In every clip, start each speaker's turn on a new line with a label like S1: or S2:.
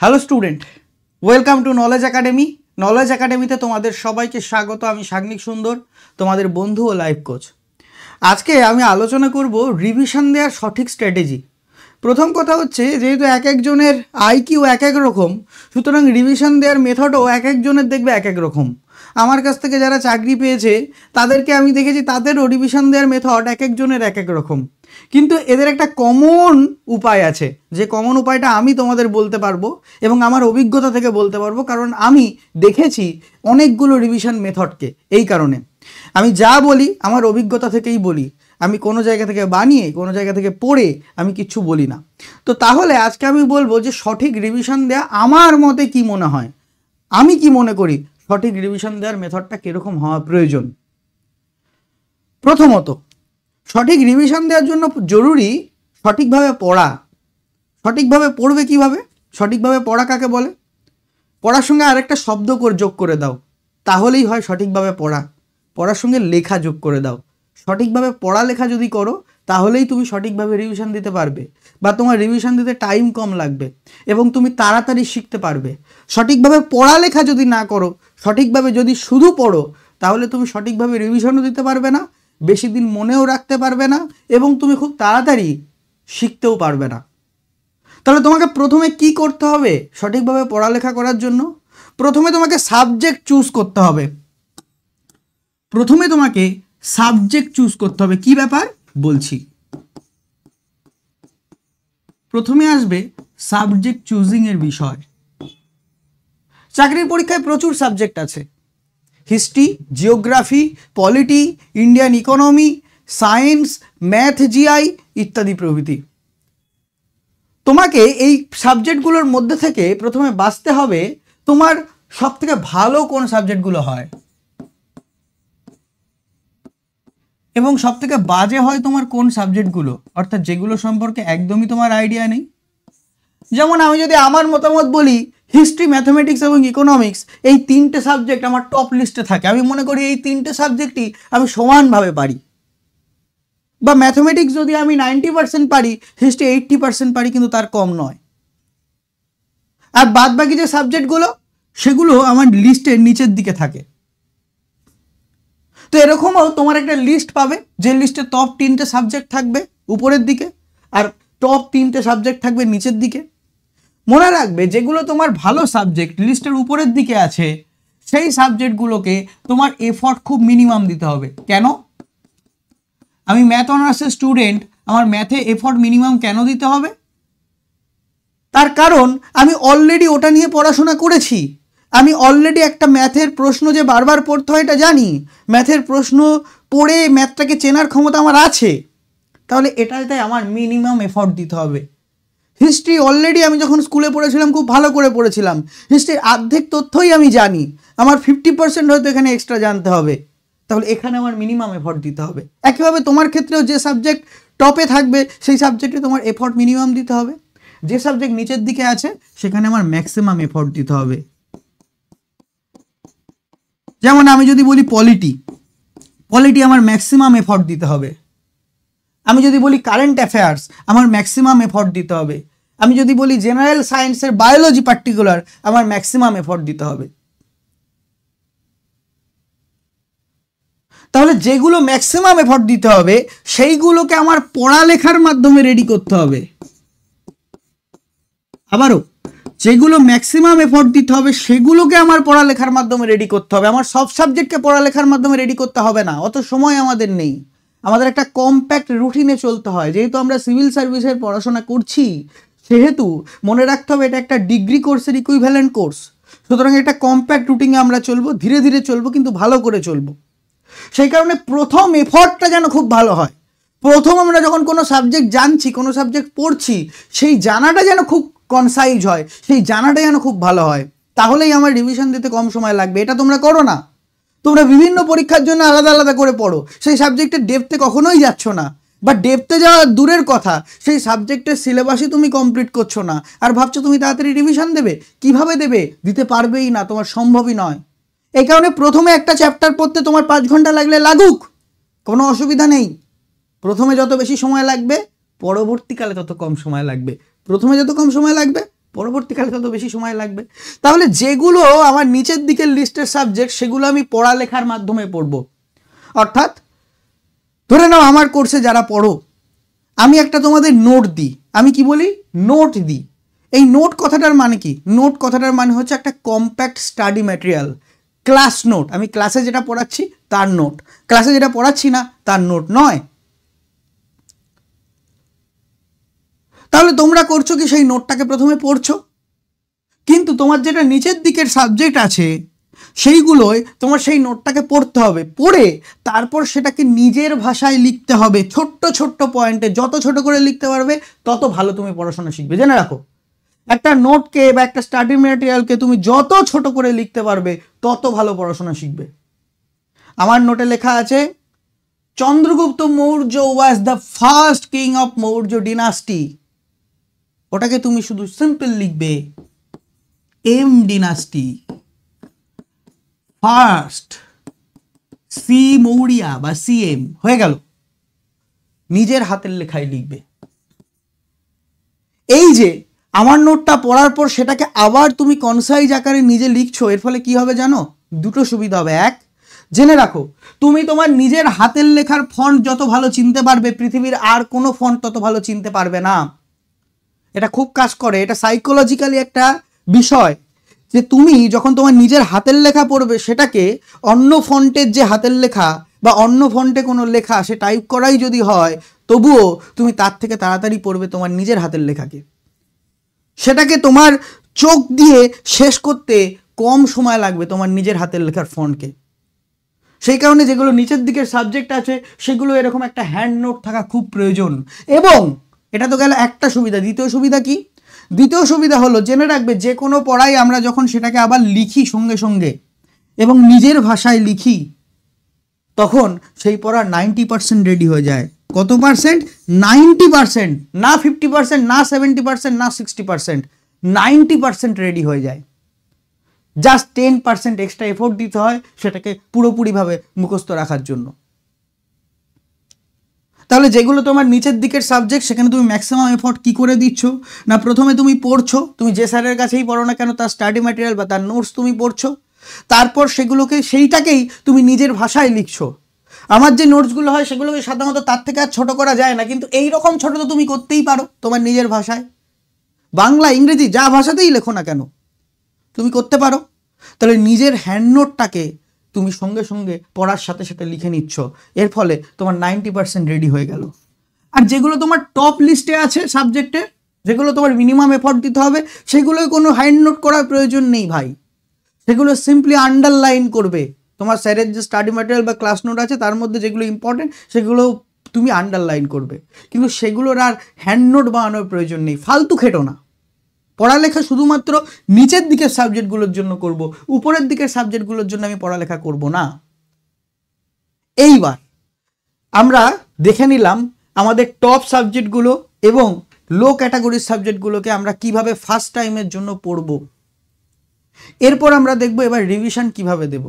S1: Hello student welcome to knowledge academy knowledge একাডেমিতে তোমাদের সবাইকে স্বাগত আমি সাগ্নিক সুন্দর তোমাদের বন্ধু ও লাইফ কোচ আজকে আমি আলোচনা করব রিভিশন দেওয়ার সঠিক স্ট্র্যাটেজি প্রথম কথা হচ্ছে যেহেতু এক একজনের আইকিউ এক এক রকম সুতরাং রিভিশন দেওয়ার মেথডও এক একজনের দেখবে এক এক রকম আমার কাছ থেকে যারা চাকরি পেয়েছে তাদেরকে আমি দেখেছি তাদেরও রিভিশন দেওয়ার মেথড এক একজনের এক এক রকম কিন্তু এদের একটা কমন উপায় আছে যে কমন উপায়টা আমি তোমাদের বলতে পারবো এবং আমার অভিজ্ঞতা থেকে বলতে পারবো কারণ আমি দেখেছি অনেকগুলো রিভিশন মেথডকে এই কারণে আমি যা বলি আমার অভিজ্ঞতা থেকেই বলি আমি কোনো জায়গা থেকে বানিয়ে কোনো জায়গা থেকে পড়ে আমি কিচ্ছু বলি না তো তাহলে আজকে আমি বলবো যে সঠিক রিভিশন দেয়া আমার মতে কি মনে হয় আমি কি মনে করি সঠিক রিভিশন দেওয়ার মেথডটা কীরকম হওয়া প্রয়োজন প্রথমত সঠিক রিভিশন দেওয়ার জন্য জরুরি সঠিকভাবে পড়া সঠিকভাবে পড়বে কিভাবে সঠিকভাবে পড়া কাকে বলে পড়ার সঙ্গে আরেকটা শব্দ যোগ করে দাও তাহলেই হয় সঠিকভাবে পড়া পড়ার সঙ্গে লেখা যোগ করে দাও সঠিকভাবে পড়ালেখা যদি করো তাহলেই তুমি সঠিকভাবে রিভিশন দিতে পারবে বা তোমার রিভিশন দিতে টাইম কম লাগবে এবং তুমি তাড়াতাড়ি শিখতে পারবে সঠিকভাবে পড়ালেখা যদি না করো সঠিকভাবে যদি শুধু পড়ো তাহলে তুমি সঠিকভাবে রিভিশনও দিতে পারবে না বেশি দিন মনেও রাখতে পারবে না এবং তুমি খুব তাড়াতাড়ি শিখতেও পারবে না তাহলে তোমাকে প্রথমে কি করতে হবে সঠিকভাবে পড়ালেখা করার জন্য প্রথমে তোমাকে সাবজেক্ট চুজ করতে হবে প্রথমে তোমাকে সাবজেক্ট চুজ করতে হবে কি ব্যাপার বলছি প্রথমে আসবে সাবজেক্ট চুজিংয়ের বিষয় চাকরির পরীক্ষায় প্রচুর সাবজেক্ট আছে history geography polity Indian economy science math GI ইত্যাদি প্রভৃতি তোমাকে এই সাবজেক্টগুলোর মধ্যে থেকে প্রথমে বাঁচতে হবে তোমার সব থেকে ভালো কোন সাবজেক্টগুলো হয় এবং সব থেকে বাজে হয় তোমার কোন সাবজেক্টগুলো অর্থাৎ যেগুলো সম্পর্কে একদমই তোমার আইডিয়া নেই যেমন আমি যদি আমার মতামত বলি হিস্ট্রি ম্যাথামেটিক্স এবং ইকোনমিক্স এই তিনটে সাবজেক্ট আমার টপ লিস্টে থাকে আমি মনে করি এই তিনটে সাবজেক্টই আমি সমানভাবে পারি বা ম্যাথমেটিক্স যদি আমি নাইনটি পার্সেন্ট পারি হিস্ট্রি এইট্টি পার্সেন্ট পারি কিন্তু তার কম নয় আর বাদ বাকি যে সাবজেক্টগুলো সেগুলো আমার লিস্টের নিচের দিকে থাকে তো এরকমও তোমার একটা লিস্ট পাবে যে লিস্টে টপ তিনটে সাবজেক্ট থাকবে উপরের দিকে আর টপ তিনটে সাবজেক্ট থাকবে নিচের দিকে মনে রাখবে যেগুলো তোমার ভালো সাবজেক্ট লিস্টের উপরের দিকে আছে সেই সাবজেক্টগুলোকে তোমার এফর্ট খুব মিনিমাম দিতে হবে কেন আমি ম্যাথ অনার্সের স্টুডেন্ট আমার ম্যাথে এফর্ট মিনিমাম কেন দিতে হবে তার কারণ আমি অলরেডি ওটা নিয়ে পড়াশোনা করেছি আমি অলরেডি একটা ম্যাথের প্রশ্ন যে বারবার পড়তে হয় এটা জানি ম্যাথের প্রশ্ন পড়ে ম্যাথটাকে চেনার ক্ষমতা আমার আছে তাহলে এটাতে আমার মিনিমাম এফর্ট দিতে হবে হিস্ট্রি অলরেডি আমি যখন স্কুলে পড়েছিলাম খুব ভালো করে পড়েছিলাম হিস্ট্রির আর্ধেক তথ্যই আমি জানি আমার ফিফটি পার্সেন্ট হয়তো এখানে এক্সট্রা জানতে হবে তাহলে এখানে আমার মিনিমাম এফর্ট দিতে হবে একইভাবে তোমার ক্ষেত্রেও যে সাবজেক্ট টপে থাকবে সেই সাবজেক্টে তোমার এফর্ট মিনিমাম দিতে হবে যে সাবজেক্ট নিচের দিকে আছে সেখানে আমার ম্যাক্সিমাম এফর্ট দিতে হবে যেমন আমি যদি বলি পলিটি পলিটি আমার ম্যাক্সিমাম এফর্ট দিতে হবে আমি যদি বলি কারেন্ট অ্যাফেয়ার্স আমার ম্যাক্সিমাম এফর্ট দিতে হবে আমি যদি বলি জেনারেল সায়েন্সের বায়োলজি পার্টিকুলার আমার ম্যাক্সিমাম এফোর্ট দিতে হবে তাহলে যেগুলো ম্যাক্সিমাম এফোর্ট দিতে হবে সেইগুলোকে আমার পড়ালেখার মাধ্যমে রেডি করতে হবে আবারও যেগুলো ম্যাক্সিমাম এফোর্ট দিতে হবে সেগুলোকে আমার পড়ালেখার মাধ্যমে রেডি করতে হবে আমার সব সাবজেক্টকে পড়ালেখার মাধ্যমে রেডি করতে হবে না অত সময় আমাদের নেই আমাদের একটা কম্প্যাক্ট রুটিনে চলতে হয় যেহেতু আমরা সিভিল সার্ভিসের পড়াশোনা করছি সেহেতু মনে রাখতে হবে এটা একটা ডিগ্রি কোর্সের ইকুইভ্যালেন্ট কোর্স সুতরাং এটা কম্প্যাক্ট রুটিংয়ে আমরা চলবো ধীরে ধীরে চলবো কিন্তু ভালো করে চলবো সেই কারণে প্রথম এফর্টটা যেন খুব ভালো হয় প্রথম আমরা যখন কোনো সাবজেক্ট জানছি কোনো সাবজেক্ট পড়ছি সেই জানাটা যেন খুব কনসাইজ হয় সেই জানাটা যেন খুব ভালো হয় তাহলেই আমার রিভিশন দিতে কম সময় লাগবে এটা তোমরা করো না তোমরা বিভিন্ন পরীক্ষার জন্য আলাদা আলাদা করে পড়ো সেই সাবজেক্টের ডেপথে কখনোই যাচ্ছ না বা ডেপতে যাওয়া দূরের কথা সেই সাবজেক্টের সিলেবাসই তুমি কমপ্লিট করছো না আর ভাবছো তুমি তাড়াতাড়ি রিভিশন দেবে কিভাবে দেবে দিতে পারবেই না তোমার সম্ভবই নয় এই কারণে প্রথমে একটা চ্যাপ্টার পড়তে তোমার পাঁচ ঘন্টা লাগলে লাগুক কোনো অসুবিধা নেই প্রথমে যত বেশি সময় লাগবে পরবর্তীকালে তত কম সময় লাগবে প্রথমে যত কম সময় লাগবে পরবর্তীকালে তত বেশি সময় লাগবে তাহলে যেগুলো আমার নিচের দিকের লিস্টের সাবজেক্ট সেগুলো আমি পড়ালেখার মাধ্যমে পড়ব অর্থাৎ ধরে নাও আমার কোর্সে যারা পড়ো আমি একটা তোমাদের নোট দিই আমি কি বলি নোট দিই এই নোট কথাটার মানে কি নোট কথাটার মানে হচ্ছে একটা compact study material class note আমি ক্লাসে যেটা পড়াচ্ছি তার নোট ক্লাসে যেটা পড়াচ্ছি না তার নোট নয় তাহলে তোমরা করছো কি সেই নোটটাকে প্রথমে পড়ছো কিন্তু তোমার যেটা নিচের দিকের সাবজেক্ট আছে সেইগুলোয় তোমার সেই নোটটাকে পড়তে হবে পড়ে তারপর সেটাকে নিজের ভাষায় লিখতে হবে ছোট্ট ছোট্ট পয়েন্টে যত ছোট করে লিখতে পারবে তত ভালো তুমি পড়াশোনা শিখবে জেনে রাখো একটা নোটকে বা একটা স্টাডি ম্যাটেরিয়ালকে তুমি যত ছোট করে লিখতে পারবে তত ভালো পড়াশোনা শিখবে আমার নোটে লেখা আছে Chandragupta Maurya was the first king of Maurya dynasty ওটাকে তুমি শুধু সিম্পল লিখবে M dynasty first C Maurya বা সি এম হয়ে গেল নিজের হাতের লেখায় লিখবে এই যে আমার নোটটা পড়ার পর সেটাকে আবার তুমি কনসাইজ আকারে নিজে লিখছো এর ফলে কি হবে জানো দুটো সুবিধা হবে এক জেনে রাখো তুমি তোমার নিজের হাতের লেখার ফন্ট যত ভালো চিনতে পারবে পৃথিবীর আর কোনো ফন্ট তত ভালো চিনতে পারবে না এটা খুব কাজ করে এটা সাইকোলজিক্যালি একটা বিষয় যে তুমি যখন তোমার নিজের হাতের লেখা পড়বে সেটাকে অন্য ফন্টের যে হাতের লেখা বা অন্য ফন্টে কোনো লেখা সে টাইপ করাই যদি হয় তবুও তুমি তার থেকে তাড়াতাড়ি পড়বে তোমার নিজের হাতের লেখাকে সেটাকে তোমার চোখ দিয়ে শেষ করতে কম সময় লাগবে তোমার নিজের হাতের লেখার ফন্টকে সেই কারণে যেগুলো নিচের দিকের সাবজেক্ট আছে সেগুলো এরকম একটা হ্যান্ড নোট থাকা খুব প্রয়োজন এবং এটা তো গেল একটা সুবিধা দ্বিতীয় সুবিধা কী দ্বিতীয় সুবিধা হলো জেনে রাখবে যে কোনো পড়াই আমরা যখন সেটাকে আবার লিখি সঙ্গে সঙ্গে এবং নিজের ভাষায় লিখি তখন সেই পড়া নাইনটি পার্সেন্ট রেডি হয়ে যায় কত পার্সেন্ট নাইনটি পার্সেন্ট না ফিফটি পার্সেন্ট না সেভেন্টি পার্সেন্ট না sixty percent ninety percent ready হয়ে যায় just ten percent extra effort দিতে হয় সেটাকে পুরোপুরিভাবে মুখস্থ রাখার জন্য তাহলে যেগুলো তোমার নিচের দিকের সাবজেক্ট সেখানে তুমি ম্যাক্সিমাম এফোর্ট কী করে দিচ্ছ না প্রথমে তুমি পড়ছো তুমি যে স্যারের কাছেই পড়ো না কেন তার স্টাডি ম্যাটেরিয়াল বা তার নোটস তুমি পড়ছো তারপর সেগুলোকে সেইটাকেই তুমি নিজের ভাষায় লিখছো আমার যে নোটসগুলো হয় সেগুলোকে সাধারণত তার থেকে আর ছোটো করা যায় না কিন্তু এই রকম ছোটো তো তুমি করতেই পারো তোমার নিজের ভাষায় বাংলা ইংরেজি যা ভাষাতেই লেখো না কেন তুমি করতে পারো তাহলে নিজের হ্যান্ড নোটটাকে তুমি সঙ্গে সঙ্গে পড়ার সাথে সাথে লিখে নিচ্ছ এর ফলে তোমার নাইনটি পার্সেন্ট রেডি হয়ে গেল আর যেগুলো তোমার টপ লিস্টে আছে সাবজেক্টে যেগুলো তোমার মিনিমাম এফোর্ট দিতে হবে সেগুলোই কোনো হ্যান্ড নোট করার প্রয়োজন নেই ভাই সেগুলো সিম্পলি আন্ডারলাইন করবে তোমার স্যারের যে স্টাডি ম্যাটেরিয়াল বা ক্লাস নোট আছে তার মধ্যে যেগুলো ইম্পর্টেন্ট সেগুলো তুমি আন্ডারলাইন করবে কিন্তু সেগুলোর আর হ্যান্ড নোট বানানোর প্রয়োজন নেই ফালতু খেটো না পড়ালেখা শুধুমাত্র নিচের দিকের সাবজেক্টগুলোর জন্য করব উপরের দিকের সাবজেক্টগুলোর জন্য আমি পড়ালেখা করব না এইবার আমরা দেখে নিলাম আমাদের টপ সাবজেক্টগুলো এবং লো ক্যাটাগরির সাবজেক্টগুলোকে আমরা কিভাবে ফার্স্ট টাইমের জন্য পড়ব এরপর আমরা দেখব এবার রিভিশন কিভাবে দেব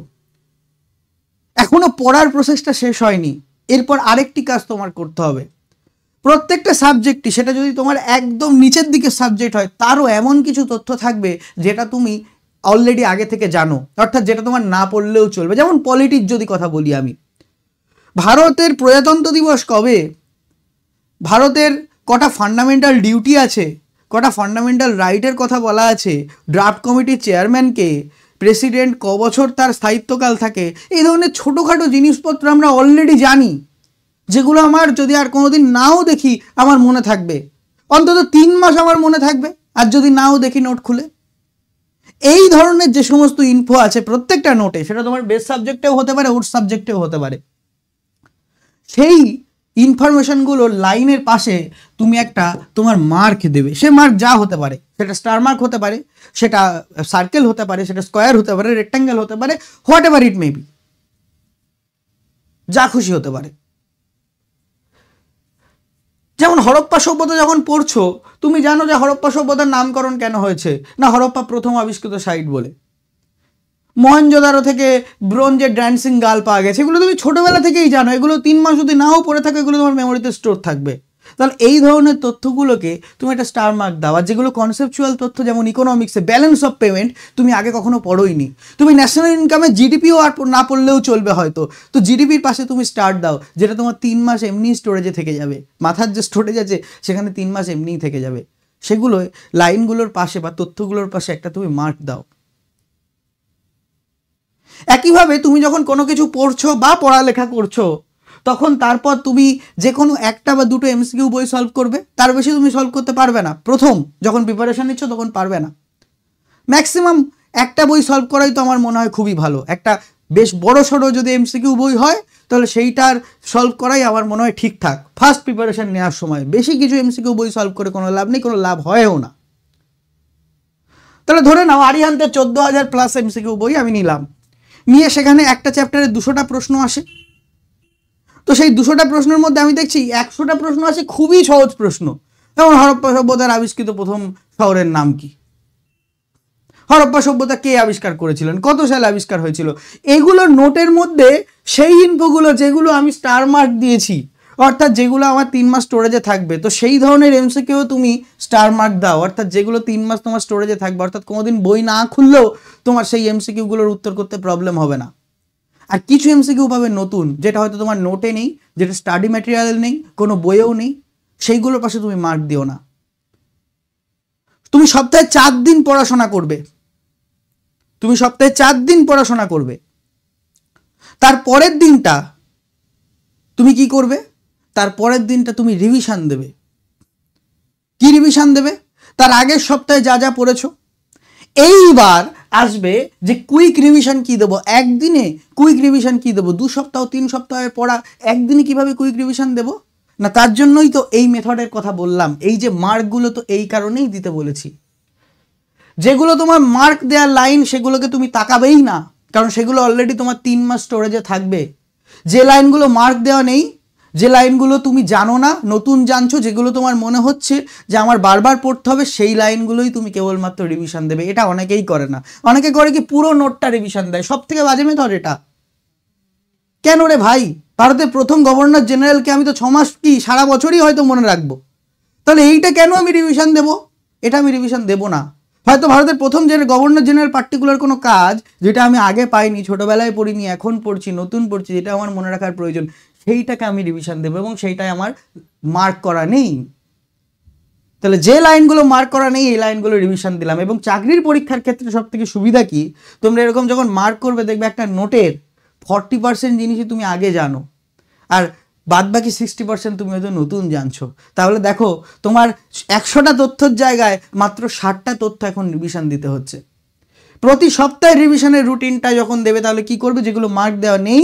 S1: এখনও পড়ার প্রসেসটা শেষ হয়নি এরপর আরেকটি কাজ তোমার করতে হবে প্রত্যেকটা সাবজেক্টই সেটা যদি তোমার একদম নিচের দিকে সাবজেক্ট হয় তারও এমন কিছু তথ্য থাকবে যেটা তুমি অলরেডি আগে থেকে জানো অর্থাৎ যেটা তোমার না পড়লেও চলবে যেমন পলিটিক্স যদি কথা বলি আমি ভারতের প্রজাতন্ত্র দিবস কবে ভারতের কটা ফান্ডামেন্টাল ডিউটি আছে কটা ফান্ডামেন্টাল রাইটের কথা বলা আছে ড্রাফট কমিটির চেয়ারম্যানকে প্রেসিডেন্ট ক বছর তার স্থায়িত্বকাল থাকে এই ধরনের ছোটোখাটো জিনিসপত্র আমরা অলরেডি জানি যেগুলো আমার যদি আর কোনো দিন নাও দেখি আমার মনে থাকবে অন্তত তিন মাস আমার মনে থাকবে আর যদি নাও দেখি নোট খুলে এই ধরনের যে সমস্ত ইনফো আছে প্রত্যেকটা নোটে সেটা তোমার বেস্ট সাবজেক্টেও হতে পারে ওর সাবজেক্টেও হতে পারে সেই ইনফরমেশনগুলো লাইনের পাশে তুমি একটা তোমার মার্ক দেবে সে মার্ক যা হতে পারে সেটা স্টার মার্ক হতে পারে সেটা সার্কেল হতে পারে সেটা স্কোয়ার হতে পারে রেক্ট্যাঙ্গেল হতে পারে হোয়াট এভার ইট মেবি যা খুশি হতে পারে যেমন হরপ্পা সভ্যতা যখন পড়ছো তুমি জানো যে হরপ্পা সভ্যতার নামকরণ কেন হয়েছে না হরপ্পা প্রথম আবিষ্কৃত সাইট বলে মহেঞ্জোদারো থেকে ব্রোঞ্জের ড্যান্সিং গাল পাওয়া গেছে এগুলো তুমি ছোটোবেলা থেকেই জানো এগুলো তিন মাস যদি নাও পড়ে থাকো এগুলো তোমার মেমোরিতে স্টোর থাকবে তাহলে এই ধরনের তথ্যগুলোকে তুমি একটা স্টার মার্ক দাও আর যেগুলো কনসেপচুয়াল তথ্য যেমন ইকোনমিক্সে ব্যালেন্স অফ পেমেন্ট তুমি আগে কখনো পড়োইনি তুমি ন্যাশনাল ইনকামে জিডিপিও আর না পড়লেও চলবে হয়তো তো জিডিপির পাশে তুমি স্টার দাও যেটা তোমার তিন মাস এমনি স্টোরেজে থেকে যাবে মাথার যে স্টোরেজ আছে সেখানে তিন মাস এমনিই থেকে যাবে সেগুলো লাইনগুলোর পাশে বা তথ্যগুলোর পাশে একটা তুমি মার্ক দাও একইভাবে তুমি যখন কোনো কিছু পড়ছো বা পড়ালেখা করছো তখন তারপর তুমি যে কোনো একটা বা দুটো এমসিকিউ বই সলভ করবে তার বেশি তুমি সলভ করতে পারবে না প্রথম যখন প্রিপারেশান নিচ্ছ তখন পারবে না ম্যাক্সিমাম একটা বই সলভ করাই তো আমার মনে হয় খুবই ভালো একটা বেশ বড় সড়ো যদি এমসিকিউ বই হয় তাহলে সেইটার সলভ করাই আমার মনে হয় ঠিকঠাক ফার্স্ট প্রিপারেশান নেওয়ার সময় বেশি কিছু এমসিকিউ বই সলভ করে কোনো লাভ নেই কোনো লাভ হয়ও না তাহলে ধরে নাও আরিহান্তের চোদ্দো হাজার প্লাস এমসিকিউ বই আমি নিলাম নিয়ে সেখানে একটা চ্যাপ্টারে দুশোটা প্রশ্ন আসে তো সেই দুশোটা প্রশ্নের মধ্যে আমি দেখছি একশোটা প্রশ্ন আছে খুবই সহজ প্রশ্ন যেমন হরপ্পা সভ্যতার আবিষ্কৃত প্রথম শহরের নাম কি হরপ্পা সভ্যতা কে আবিষ্কার করেছিলেন কত সালে আবিষ্কার হয়েছিল এগুলো নোটের মধ্যে সেই ইনফোগুলো যেগুলো আমি স্টার মার্ক দিয়েছি অর্থাৎ যেগুলো আমার তিন মাস স্টোরেজে থাকবে তো সেই ধরনের এমসিকেও তুমি স্টার মার্ক দাও অর্থাৎ যেগুলো তিন মাস তোমার স্টোরেজে থাকবে অর্থাৎ কোনোদিন বই না খুললেও তোমার সেই এমসিকিউগুলোর উত্তর করতে প্রবলেম হবে না আর কিছু এমসিকিউ পাবে নতুন যেটা হয়তো তোমার নোটে নেই যেটা স্টাডি ম্যাটেরিয়াল নেই কোনো বইয়েও নেই সেইগুলোর পাশে তুমি মার্ক দিও না তুমি সপ্তাহে চার দিন পড়াশোনা করবে তুমি সপ্তাহে চার দিন পড়াশোনা করবে তার পরের দিনটা তুমি কি করবে তার পরের দিনটা তুমি রিভিশন দেবে কি রিভিশন দেবে তার আগের সপ্তাহে যা যা পড়েছো এইবার আসবে যে কুইক রিভিশন কি দেবো একদিনে কুইক রিভিশন কি দেবো দু সপ্তাহ তিন সপ্তাহে পড়া একদিনে কিভাবে কুইক রিভিশন দেবো না তার জন্যই তো এই মেথডের কথা বললাম এই যে মার্কগুলো তো এই কারণেই দিতে বলেছি যেগুলো তোমার মার্ক দেওয়ার লাইন সেগুলোকে তুমি তাকাবেই না কারণ সেগুলো অলরেডি তোমার তিন মাস স্টোরেজে থাকবে যে লাইনগুলো মার্ক দেওয়া নেই যে লাইনগুলো তুমি জানো না নতুন জানছো যেগুলো তোমার মনে হচ্ছে যে আমার বারবার পড়তে হবে সেই লাইনগুলোই তুমি কেবলমাত্র রিভিশন দেবে এটা অনেকেই করে না অনেকে করে কি পুরো নোটটা রিভিশন দেয় সব থেকে বাজে মেথড এটা কেন রে ভাই ভারতের প্রথম গভর্নর জেনারেলকে আমি তো ছমাস কি সারা বছরই হয়তো মনে রাখবো তাহলে এইটা কেন আমি রিভিশন দেব এটা আমি রিভিশন দেব না হয়তো ভারতের প্রথম যে গভর্নর জেনারেল পার্টিকুলার কোনো কাজ যেটা আমি আগে পাইনি ছোটোবেলায় পড়িনি এখন পড়ছি নতুন পড়ছি যেটা আমার মনে রাখার প্রয়োজন সেইটাকে আমি রিভিশন দেবো এবং সেইটাই আমার মার্ক করা নেই তাহলে যে লাইনগুলো মার্ক করা নেই এই লাইনগুলো রিভিশন দিলাম এবং চাকরির পরীক্ষার ক্ষেত্রে সব থেকে সুবিধা কি তোমরা এরকম যখন মার্ক করবে দেখবে একটা নোটের ফর্টি পার্সেন্ট জিনিসই তুমি আগে জানো আর বাদ বাকি সিক্সটি পার্সেন্ট তুমি হয়তো নতুন জানছো তাহলে দেখো তোমার একশোটা তথ্যর জায়গায় মাত্র ষাটটা তথ্য এখন রিভিশন দিতে হচ্ছে প্রতি সপ্তাহে রিভিশনের রুটিনটা যখন দেবে তাহলে কি করবে যেগুলো মার্ক দেওয়া নেই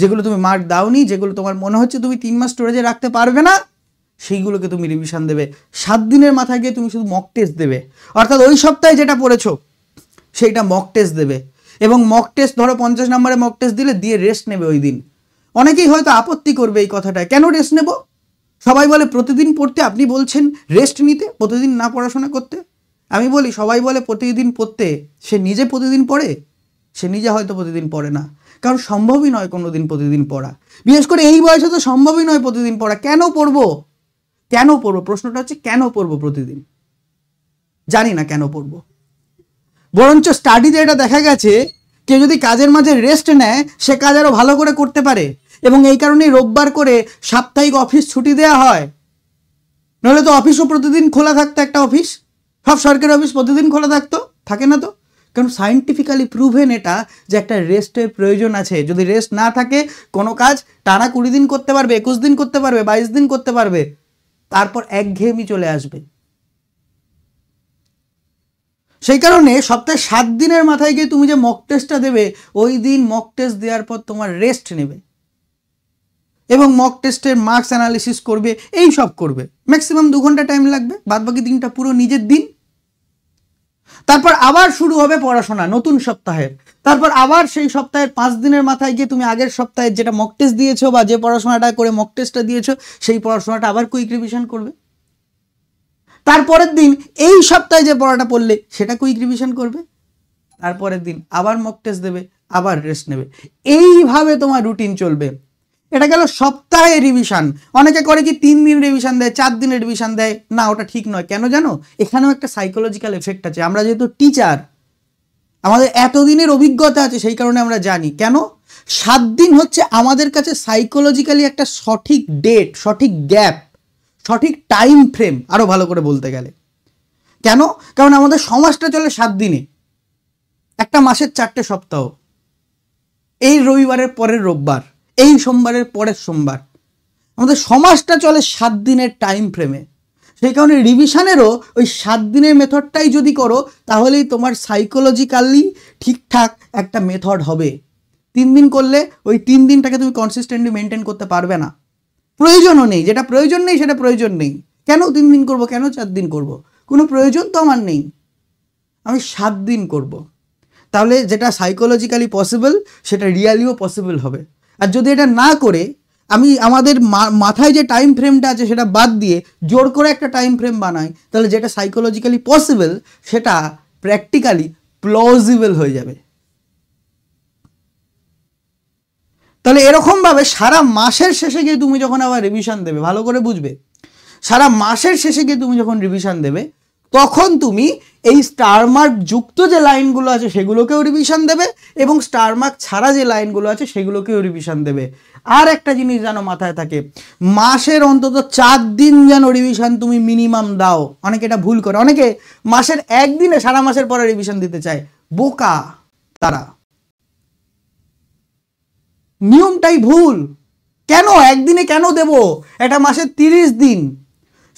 S1: যেগুলো তুমি মার্ক দাওনি যেগুলো তোমার মনে হচ্ছে তুমি তিন মাস স্টোরেজে রাখতে পারবে না সেইগুলোকে তুমি রিভিশন দেবে সাত দিনের মাথায় গিয়ে তুমি শুধু মক টেস্ট দেবে অর্থাৎ ওই সপ্তাহে যেটা পড়েছো সেইটা মক টেস্ট দেবে এবং মক টেস্ট ধরো পঞ্চাশ নম্বরে মক টেস্ট দিলে দিয়ে রেস্ট নেবে ওই দিন অনেকেই হয়তো আপত্তি করবে এই কথাটায় কেন রেস্ট নেব সবাই বলে প্রতিদিন পড়তে আপনি বলছেন রেস্ট নিতে প্রতিদিন না পড়াশোনা করতে আমি বলি সবাই বলে প্রতিদিন পড়তে সে নিজে প্রতিদিন পড়ে সে নিজে হয়তো প্রতিদিন পড়ে না কারণ সম্ভবই নয় কোনো দিন প্রতিদিন পড়া বিশেষ করে এই বয়সে তো সম্ভবই নয় প্রতিদিন পড়া কেন পড়বো কেন পড়বো প্রশ্নটা হচ্ছে কেন পড়বো প্রতিদিন জানি না কেন পড়বো বরঞ্চ স্টাডিতে এটা দেখা গেছে কেউ যদি কাজের মাঝে রেস্ট নেয় সে কাজ আরও ভালো করে করতে পারে এবং এই কারণেই রোববার করে সাপ্তাহিক অফিস ছুটি দেওয়া হয় নইলে তো অফিসও প্রতিদিন খোলা থাকতো একটা অফিস সব সরকারি অফিস প্রতিদিন খোলা থাকতো থাকে না তো কারণ সায়েন্টিফিক্যালি প্রুভেন এটা যে একটা রেস্টের প্রয়োজন আছে যদি রেস্ট না থাকে কোনো কাজ টানা কুড়ি দিন করতে পারবে একুশ দিন করতে পারবে বাইশ দিন করতে পারবে তারপর একঘেয়েমি চলে আসবে সেই কারণে সপ্তাহে সাত দিনের মাথায় গিয়ে তুমি যে মক টেস্টটা দেবে ওই দিন মক টেস্ট দেওয়ার পর তোমার রেস্ট নেবে এবং মক টেস্টের মার্কস অ্যানালিসিস করবে এই সব করবে ম্যাক্সিমাম দু ঘন্টা টাইম লাগবে বাদবাকি দিনটা পুরো নিজের দিন তারপর আবার শুরু হবে পড়াশোনা নতুন সপ্তাহের তারপর আবার সেই সপ্তাহের পাঁচ দিনের মাথায় গিয়ে তুমি আগের সপ্তাহে যেটা মক টেস্ট দিয়েছো বা যে পড়াশোনাটা করে মক টেস্টটা দিয়েছো সেই পড়াশোনাটা আবার কুইক রিভিশন করবে তারপরের দিন এই সপ্তাহে যে পড়াটা পড়লে সেটা কুইক রিভিশন করবে তারপরের দিন আবার মক টেস্ট দেবে আবার রেস্ট নেবে এইভাবে তোমার রুটিন চলবে এটা গেল সপ্তাহে রিভিশন অনেকে করে কি তিন দিন রিভিশন দেয় চার দিনের রিভিশন দেয় না ওটা ঠিক নয় কেন জানো এখানেও একটা সাইকোলজিক্যাল এফেক্ট আছে আমরা যেহেতু টিচার আমাদের এতদিনের অভিজ্ঞতা আছে সেই কারণে আমরা জানি কেন সাত দিন হচ্ছে আমাদের কাছে সাইকোলজিক্যালি একটা সঠিক ডেট সঠিক গ্যাপ সঠিক টাইম ফ্রেম আরও ভালো করে বলতে গেলে কেন কারণ আমাদের সমাজটা চলে সাত দিনে একটা মাসের চারটে সপ্তাহ এই রবিবারের পরের রোববার এই সোমবারের পরের সোমবার আমাদের সমাজটা চলে সাত দিনের টাইম ফ্রেমে সেই কারণে রিভিশনেরও ওই সাত দিনের মেথডটাই যদি করো তাহলেই তোমার সাইকোলজিক্যালি ঠিকঠাক একটা মেথড হবে তিন দিন করলে ওই তিন দিনটাকে তুমি কনসিস্টেন্টলি মেনটেন করতে পারবে না প্রয়োজনও নেই যেটা প্রয়োজন নেই সেটা প্রয়োজন নেই কেন তিন দিন করব কেন চার দিন করব কোনো প্রয়োজন তো আমার নেই আমি সাত দিন করব তাহলে যেটা সাইকোলজিক্যালি পসিবল সেটা রিয়ালিও পসিবল হবে আর যদি এটা না করে আমি আমাদের মাথায় যে টাইম ফ্রেমটা আছে সেটা বাদ দিয়ে জোর করে একটা টাইম ফ্রেম বানাই তাহলে যেটা সাইকোলজিক্যালি পসিবল সেটা প্র্যাকটিক্যালি প্লজিবল হয়ে যাবে তাহলে এরকমভাবে সারা মাসের শেষে গিয়ে তুমি যখন আবার রিভিশন দেবে ভালো করে বুঝবে সারা মাসের শেষে গিয়ে তুমি যখন রিভিশন দেবে তখন তুমি এই স্টারমার্ক যুক্ত যে লাইনগুলো আছে সেগুলোকেও রিভিশন দেবে এবং স্টারমার্ক ছাড়া যে লাইনগুলো আছে সেগুলোকেও রিভিশন দেবে আর একটা জিনিস যেন মাথায় থাকে মাসের অন্তত চার দিন যেন রিভিশন তুমি মিনিমাম দাও অনেকে এটা ভুল করে অনেকে মাসের একদিনে সারা মাসের পরে রিভিশন দিতে চায় বোকা তারা নিয়মটাই ভুল কেন একদিনে কেন দেব এটা মাসের তিরিশ দিন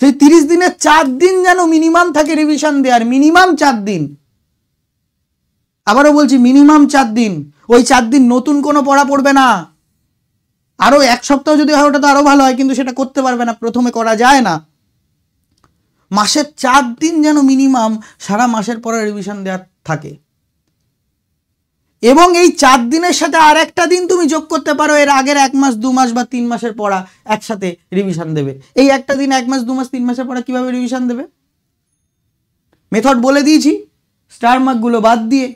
S1: সেই তিরিশ দিনের চার দিন যেন মিনিমাম থাকে রিভিশন দেওয়ার মিনিমাম চার দিন আবারও বলছি মিনিমাম চার দিন ওই চার দিন নতুন কোনো পড়া পড়বে না আরও এক সপ্তাহ যদি হয় ওটা তো আরও ভালো হয় কিন্তু সেটা করতে পারবে না প্রথমে করা যায় না মাসের চার দিন যেন মিনিমাম সারা মাসের পরে রিভিশন দেওয়ার থাকে এবং এই চার দিনের সাথে আর একটা দিন তুমি যোগ করতে পারো এর আগের এক মাস দু মাস বা তিন মাসের পড়া একসাথে রিভিশন দেবে এই একটা দিন এক মাস দু মাস তিন মাসের পড়া কিভাবে রিভিশন দেবে মেথড বলে দিয়েছি স্টার মার্কগুলো বাদ দিয়ে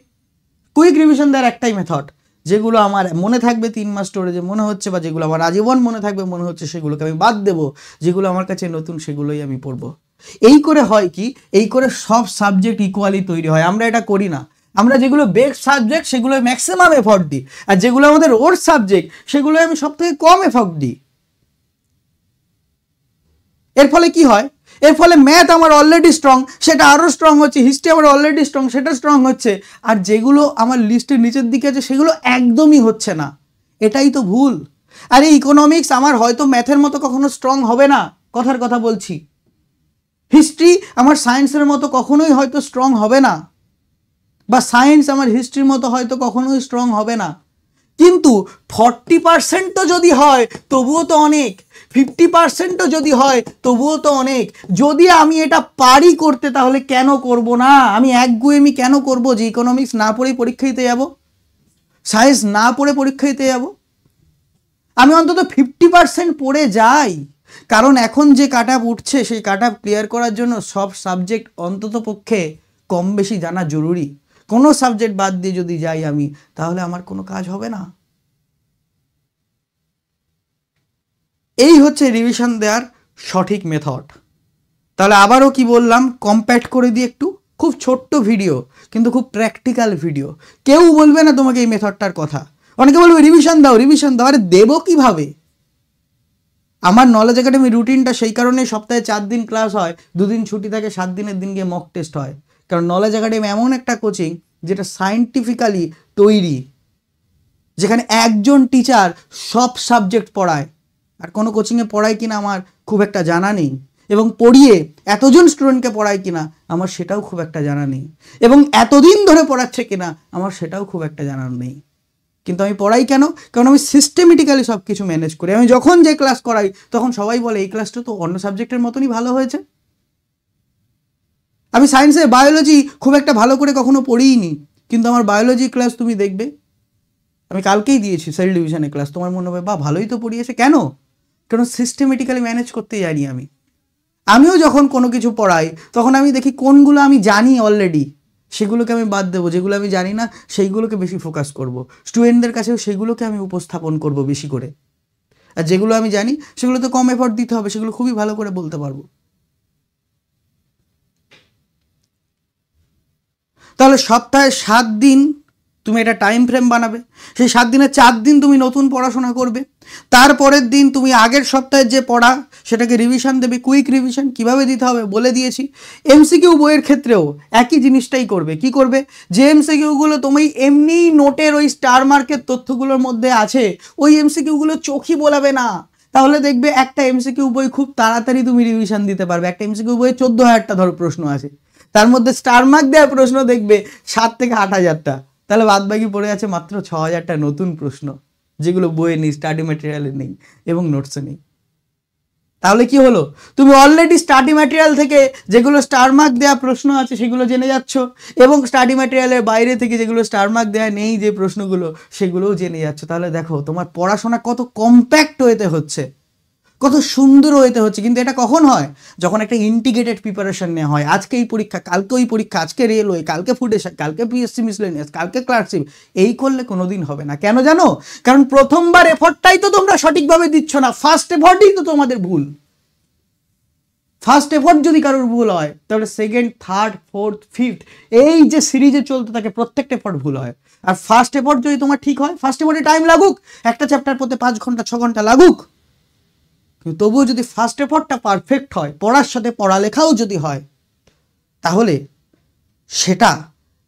S1: কুইক রিভিশন দেওয়ার একটাই মেথড যেগুলো আমার মনে থাকবে তিন মাস স্টোরেজে মনে হচ্ছে বা যেগুলো আমার আজীবন মনে থাকবে মনে হচ্ছে সেগুলোকে আমি বাদ দেবো যেগুলো আমার কাছে নতুন সেগুলোই আমি পড়বো এই করে হয় কি এই করে সব সাবজেক্ট ইকুয়ালি তৈরি হয় আমরা এটা করি না আমরা যেগুলো বেগ সাবজেক্ট সেগুলো ম্যাক্সিমাম এফর্ট দিই আর যেগুলো আমাদের ওর সাবজেক্ট সেগুলো আমি সব থেকে কম এফর্ট দিই এর ফলে কি হয় এর ফলে ম্যাথ আমার অলরেডি স্ট্রং সেটা আরও স্ট্রং হচ্ছে হিস্ট্রি আমার অলরেডি স্ট্রং সেটা স্ট্রং হচ্ছে আর যেগুলো আমার লিস্টের নিচের দিকে আছে সেগুলো একদমই হচ্ছে না এটাই তো ভুল আর এই ইকোনমিক্স আমার হয়তো ম্যাথের মতো কখনো স্ট্রং হবে না কথার কথা বলছি হিস্ট্রি আমার সায়েন্সের মতো কখনোই হয়তো স্ট্রং হবে না বা সায়েন্স আমার হিস্ট্রির মতো হয়তো কখনোই স্ট্রং হবে না কিন্তু ফর্টি পার্সেন্টও যদি হয় তবুও তো অনেক ফিফটি পার্সেন্টও যদি হয় তবুও তো অনেক যদি আমি এটা পারি করতে তাহলে কেন করব না আমি গুয়েমি কেন করব যে ইকোনমিক্স না পড়ে পরীক্ষা দিতে যাবো সায়েন্স না পড়ে পরীক্ষা দিতে যাবো আমি অন্তত ফিফটি পার্সেন্ট পড়ে যাই কারণ এখন যে কাট আপ উঠছে সেই কাট আপ ক্লিয়ার করার জন্য সব সাবজেক্ট অন্তত পক্ষে কম বেশি জানা জরুরি কোনো সাবজেক্ট বাদ দিয়ে যদি যাই আমি তাহলে আমার কোনো কাজ হবে না এই হচ্ছে রিভিশন দেওয়ার সঠিক মেথড তাহলে আবারও কি বললাম কম্প্যাক্ট করে দিয়ে একটু খুব ছোট্ট ভিডিও কিন্তু খুব প্র্যাকটিক্যাল ভিডিও কেউ বলবে না তোমাকে এই মেথডটার কথা অনেকে বলবে রিভিশন দাও রিভিশন দাও আরে দেবো কীভাবে আমার নলেজ একাডেমি রুটিনটা সেই কারণে সপ্তাহে চার দিন ক্লাস হয় দুদিন ছুটি থাকে সাত দিনের দিন গিয়ে মক টেস্ট হয় কারণ নলেজ একাডেমি এমন একটা কোচিং যেটা সায়েন্টিফিক্যালি তৈরি যেখানে একজন টিচার সব সাবজেক্ট পড়ায় আর কোনো কোচিংয়ে পড়ায় কিনা আমার খুব একটা জানা নেই এবং পড়িয়ে এতজন স্টুডেন্টকে পড়ায় কিনা আমার সেটাও খুব একটা জানা নেই এবং এতদিন ধরে পড়াচ্ছে কিনা আমার সেটাও খুব একটা জানা নেই কিন্তু আমি পড়াই কেন কারণ আমি সিস্টেমেটিক্যালি সব কিছু ম্যানেজ করি আমি যখন যে ক্লাস করাই তখন সবাই বলে এই ক্লাসটা তো অন্য সাবজেক্টের মতনই ভালো হয়েছে আমি সায়েন্সে বায়োলজি খুব একটা ভালো করে কখনো পড়িইনি কিন্তু আমার বায়োলজি ক্লাস তুমি দেখবে আমি কালকেই দিয়েছি সেল ডিভিশনে ক্লাস তোমার মনে হবে বা ভালোই তো পড়িয়েছে কেন কেন সিস্টেমেটিক্যালি ম্যানেজ করতে জানি আমি আমিও যখন কোনো কিছু পড়াই তখন আমি দেখি কোনগুলো আমি জানি অলরেডি সেগুলোকে আমি বাদ দেবো যেগুলো আমি জানি না সেইগুলোকে বেশি ফোকাস করব। স্টুডেন্টদের কাছেও সেগুলোকে আমি উপস্থাপন করব বেশি করে আর যেগুলো আমি জানি সেগুলো তো কম এফোর্ট দিতে হবে সেগুলো খুবই ভালো করে বলতে পারবো তাহলে সপ্তাহে সাত দিন তুমি এটা টাইম ফ্রেম বানাবে সেই সাত দিনে চার দিন তুমি নতুন পড়াশোনা করবে তারপরের দিন তুমি আগের সপ্তাহের যে পড়া সেটাকে রিভিশন দেবে কুইক রিভিশন কিভাবে দিতে হবে বলে দিয়েছি এমসিকিউ বইয়ের ক্ষেত্রেও একই জিনিসটাই করবে কি করবে যে এমসিকিউগুলো তুমি এমনি নোটের ওই স্টার মার্কের তথ্যগুলোর মধ্যে আছে ওই এমসিকিউগুলো চোখই বোলাবে না তাহলে দেখবে একটা এমসিকিউ বই খুব তাড়াতাড়ি তুমি রিভিশন দিতে পারবে একটা এমসিকিউ বইয়ে চোদ্দো হাজারটা ধরো প্রশ্ন আছে তার মধ্যে স্টার মার্ক দেওয়া প্রশ্ন দেখবে সাত থেকে আট হাজারটা তাহলে বাদ বাকি পড়ে আছে মাত্র ছ হাজারটা নতুন প্রশ্ন যেগুলো বইয়ে নেই স্টাডি ম্যাটেরিয়ালে নেই এবং নোটসে নেই তাহলে কি হলো তুমি অলরেডি স্টাডি ম্যাটেরিয়াল থেকে যেগুলো স্টার মার্ক দেওয়া প্রশ্ন আছে সেগুলো জেনে যাচ্ছ এবং স্টাডি ম্যাটেরিয়ালের বাইরে থেকে যেগুলো স্টার মার্ক দেওয়া নেই যে প্রশ্নগুলো সেগুলোও জেনে যাচ্ছ তাহলে দেখো তোমার পড়াশোনা কত কম্প্যাক্ট হতে হচ্ছে কত সুন্দর হইতে হচ্ছে কিন্তু এটা কখন হয় যখন একটা ইন্টিগ্রেটেড প্রিপারেশন নেওয়া হয় আজকে এই পরীক্ষা কালকে ওই পরীক্ষা আজকে রেলওয়ে কালকে ফুডেশন কালকে পিএসসি মিসলেনিয়াস কালকে ক্লার্কশিপ এই করলে কোনো দিন হবে না কেন জানো কারণ প্রথমবার এফর্টটাই তো তোমরা সঠিকভাবে দিচ্ছ না ফার্স্ট এফোর্টই তো তোমাদের ভুল ফার্স্ট এফোর্ট যদি কারোর ভুল হয় তাহলে সেকেন্ড থার্ড ফোর্থ ফিফথ এই যে সিরিজে চলতে থাকে প্রত্যেকটা এফোর্ট ভুল হয় আর ফার্স্ট এফোর্ট যদি তোমার ঠিক হয় ফার্স্ট এফোর্টে টাইম লাগুক একটা চ্যাপ্টার পড়তে পাঁচ ঘন্টা ছ ঘন্টা লাগুক কিন্তু তবুও যদি ফার্স্ট এফর্টটা পারফেক্ট হয় পড়ার সাথে পড়ালেখাও যদি হয় তাহলে সেটা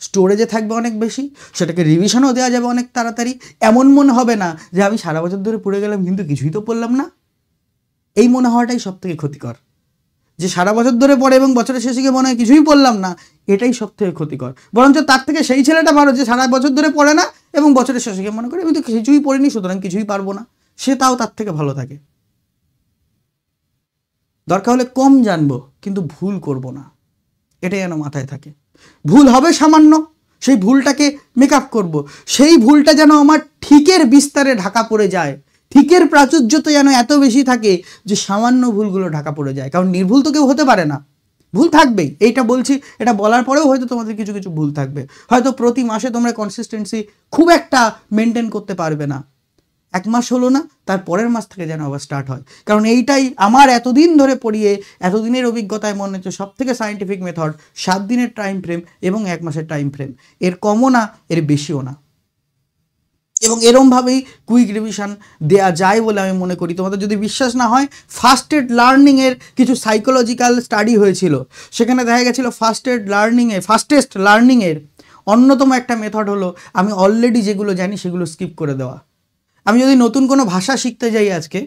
S1: স্টোরেজে থাকবে অনেক বেশি সেটাকে রিভিশনও দেওয়া যাবে অনেক তাড়াতাড়ি এমন মনে হবে না যে আমি সারা বছর ধরে পড়ে গেলাম কিন্তু কিছুই তো পড়লাম না এই মনে হওয়াটাই সব থেকে ক্ষতিকর যে সারা বছর ধরে পড়ে এবং বছরের শেষে গিয়ে মনে হয় কিছুই পড়লাম না এটাই সব থেকে ক্ষতিকর বরঞ্চ তার থেকে সেই ছেলেটা ভালো যে সারা বছর ধরে পড়ে না এবং বছরের শেষে গিয়ে মনে করে আমি তো কিছুই পড়িনি সুতরাং কিছুই পারবো না সে তাও তার থেকে ভালো থাকে দরকার হলে কম জানবো কিন্তু ভুল করব না এটাই যেন মাথায় থাকে ভুল হবে সামান্য সেই ভুলটাকে মেক আপ করবো সেই ভুলটা যেন আমার ঠিকের বিস্তারে ঢাকা পড়ে যায় ঠিকের প্রাচুর্য তো যেন এত বেশি থাকে যে সামান্য ভুলগুলো ঢাকা পড়ে যায় কারণ নির্ভুল তো কেউ হতে পারে না ভুল থাকবেই এইটা বলছি এটা বলার পরেও হয়তো তোমাদের কিছু কিছু ভুল থাকবে হয়তো প্রতি মাসে তোমরা কনসিস্টেন্সি খুব একটা মেনটেন করতে পারবে না এক মাস হলো না তার পরের মাস থেকে যেন আবার স্টার্ট হয় কারণ এইটাই আমার এতদিন ধরে পড়িয়ে এতদিনের অভিজ্ঞতায় মনে হচ্ছে সব থেকে সায়েন্টিফিক মেথড সাত দিনের টাইম ফ্রেম এবং এক মাসের টাইম ফ্রেম এর কমও না এর বেশিও না এবং এরমভাবেই কুইক রিভিশন দেয়া যায় বলে আমি মনে করি তোমাদের যদি বিশ্বাস না হয় ফার্স্ট এড লার্নিংয়ের কিছু সাইকোলজিক্যাল স্টাডি হয়েছিল সেখানে দেখা গেছিলো ফার্স্ট এড লার্নিংয়ে ফার্স্টেস্ট লার্নিংয়ের অন্যতম একটা মেথড হলো আমি অলরেডি যেগুলো জানি সেগুলো স্কিপ করে দেওয়া আমি যদি নতুন কোনো ভাষা শিখতে যাই আজকে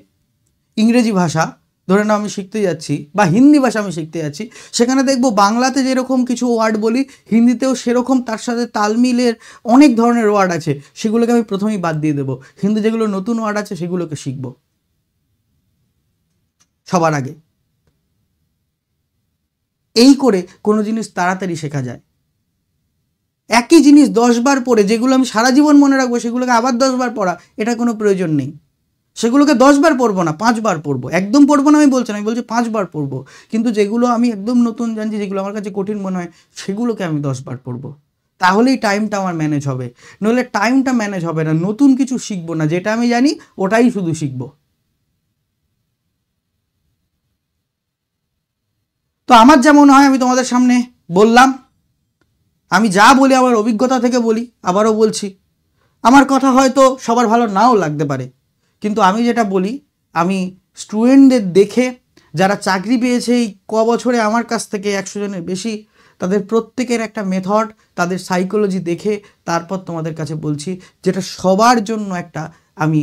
S1: ইংরেজি ভাষা ধরে নাও আমি শিখতে যাচ্ছি বা হিন্দি ভাষা আমি শিখতে যাচ্ছি সেখানে দেখব বাংলাতে যেরকম কিছু ওয়ার্ড বলি হিন্দিতেও সেরকম তার সাথে তাল মিলের অনেক ধরনের ওয়ার্ড আছে সেগুলোকে আমি প্রথমেই বাদ দিয়ে দেবো হিন্দি যেগুলো নতুন ওয়ার্ড আছে সেগুলোকে শিখব সবার আগে এই করে কোনো জিনিস তাড়াতাড়ি শেখা যায় একই জিনিস দশবার পড়ে যেগুলো আমি সারা জীবন মনে রাখবো সেগুলোকে আবার দশবার পড়া এটা কোনো প্রয়োজন নেই সেগুলোকে দশবার পড়বো না পাঁচবার পড়বো একদম পড়বো না আমি বলছি না আমি বলছি পাঁচবার পড়বো কিন্তু যেগুলো আমি একদম নতুন জানছি যেগুলো আমার কাছে কঠিন মনে হয় সেগুলোকে আমি দশবার পড়বো তাহলেই টাইমটা আমার ম্যানেজ হবে নইলে টাইমটা ম্যানেজ হবে না নতুন কিছু শিখবো না যেটা আমি জানি ওটাই শুধু শিখবো তো আমার যেমন হয় আমি তোমাদের সামনে বললাম আমি যা বলি আমার অভিজ্ঞতা থেকে বলি আবারও বলছি আমার কথা হয়তো সবার ভালো নাও লাগতে পারে কিন্তু আমি যেটা বলি আমি স্টুডেন্টদের দেখে যারা চাকরি পেয়েছে এই ক বছরে আমার কাছ থেকে একশো জনের বেশি তাদের প্রত্যেকের একটা মেথড তাদের সাইকোলজি দেখে তারপর তোমাদের কাছে বলছি যেটা সবার জন্য একটা আমি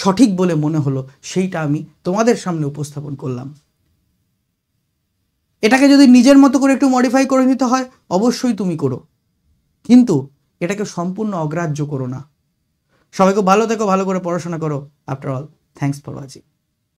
S1: সঠিক বলে মনে হলো সেইটা আমি তোমাদের সামনে উপস্থাপন করলাম এটাকে যদি নিজের মতো করে একটু মডিফাই করে নিতে হয় অবশ্যই তুমি করো কিন্তু এটাকে সম্পূর্ণ অগ্রাহ্য করো না সবাইকে ভালো থেকো ভালো করে পড়াশোনা করো after all thanks for watching